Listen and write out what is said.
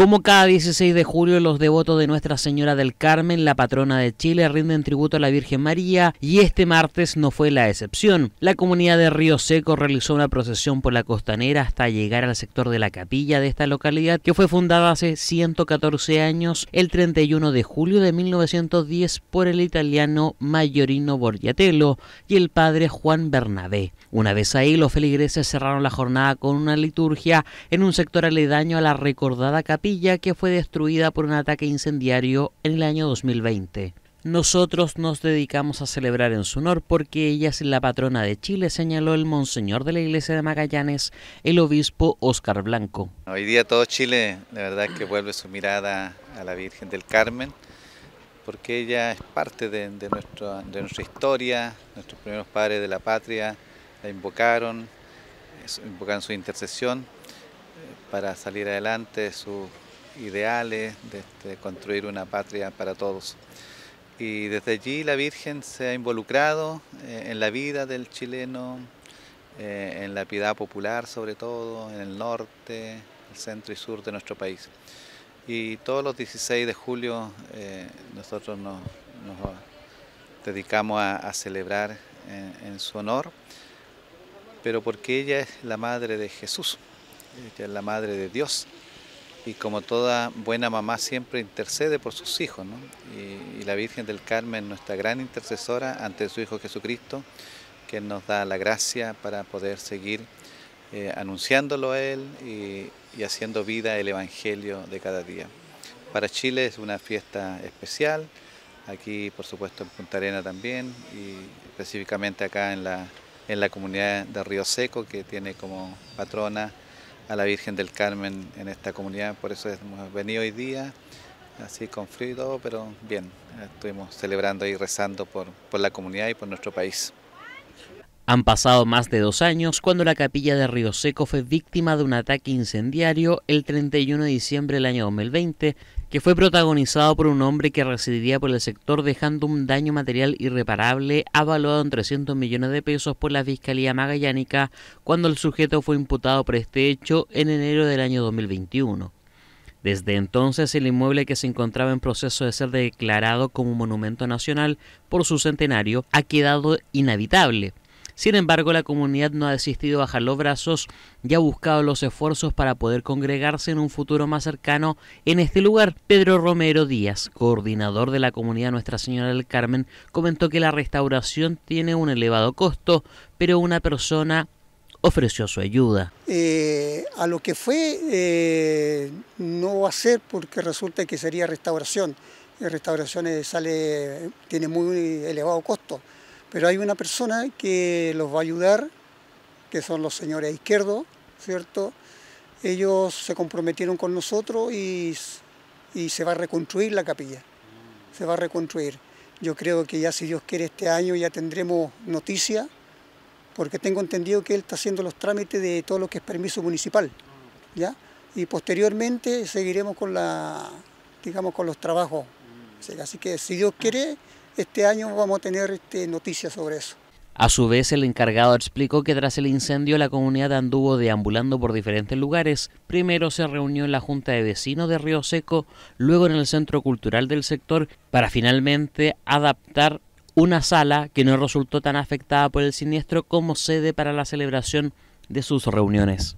Como cada 16 de julio, los devotos de Nuestra Señora del Carmen, la patrona de Chile, rinden tributo a la Virgen María y este martes no fue la excepción. La comunidad de Río Seco realizó una procesión por la costanera hasta llegar al sector de la capilla de esta localidad, que fue fundada hace 114 años, el 31 de julio de 1910, por el italiano Mayorino Borgiatello y el padre Juan Bernabé. Una vez ahí, los feligreses cerraron la jornada con una liturgia en un sector aledaño a la recordada capilla ya que fue destruida por un ataque incendiario en el año 2020. Nosotros nos dedicamos a celebrar en su honor porque ella es la patrona de Chile, señaló el monseñor de la iglesia de Magallanes, el obispo Oscar Blanco. Hoy día todo Chile, de verdad que vuelve su mirada a la Virgen del Carmen, porque ella es parte de, de, de nuestra historia, nuestros primeros padres de la patria la invocaron, invocaron su intercesión eh, para salir adelante, su ideales, de, este, construir una patria para todos. Y desde allí la Virgen se ha involucrado eh, en la vida del chileno, eh, en la piedad popular sobre todo, en el norte, el centro y sur de nuestro país. Y todos los 16 de julio eh, nosotros nos, nos, dedicamos a, celebrar en, en, su honor, pero porque ella es la madre de Jesús, ella es la madre de Dios y como toda buena mamá siempre intercede por sus hijos, y, la Virgen del Carmen, nuestra gran intercesora ante su Hijo Jesucristo, que nos da la gracia para poder seguir eh, anunciándolo a Él y, haciendo vida el Evangelio de cada día. Para Chile es una fiesta especial, aquí por supuesto en Punta Arena también, y específicamente acá en la, en la comunidad de Río Seco, que tiene como patrona a la Virgen del Carmen en esta comunidad, por eso hemos venido hoy día, así con frío pero bien, estuvimos celebrando y rezando por, por la comunidad y por nuestro país. Han pasado más de dos años cuando la capilla de Río Seco fue víctima de un ataque incendiario el 31 de diciembre del año 2020, que fue protagonizado por un hombre que residía por el sector dejando un daño material irreparable avaluado en 300 millones de pesos por la Fiscalía Magallánica cuando el sujeto fue imputado por este hecho en enero del año 2021. Desde entonces, el inmueble que se encontraba en proceso de ser declarado como monumento nacional por su centenario ha quedado inhabitable sin embargo, la comunidad no ha desistido a bajar los brazos y ha buscado los esfuerzos para poder congregarse en un futuro más cercano en este lugar. Pedro Romero Díaz, coordinador de la comunidad Nuestra Señora del Carmen, comentó que la restauración tiene un elevado costo, pero una persona ofreció su ayuda. Eh, a lo que fue eh, no va a ser porque resulta que sería restauración. Eh, restauración sale, tiene muy elevado costo. Pero hay una persona que los va a ayudar, que son los señores izquierdos, ¿cierto? Ellos se comprometieron con nosotros y, y se va a reconstruir la capilla, se va a reconstruir. Yo creo que ya si Dios quiere este año ya tendremos noticia, porque tengo entendido que él está haciendo los trámites de todo lo que es permiso municipal, ¿ya? Y posteriormente seguiremos con la, digamos, con los trabajos. Así que si Dios quiere, este año vamos a tener este, noticias sobre eso. A su vez, el encargado explicó que tras el incendio la comunidad anduvo deambulando por diferentes lugares. Primero se reunió en la Junta de Vecinos de Río Seco, luego en el Centro Cultural del sector, para finalmente adaptar una sala que no resultó tan afectada por el siniestro como sede para la celebración de sus reuniones.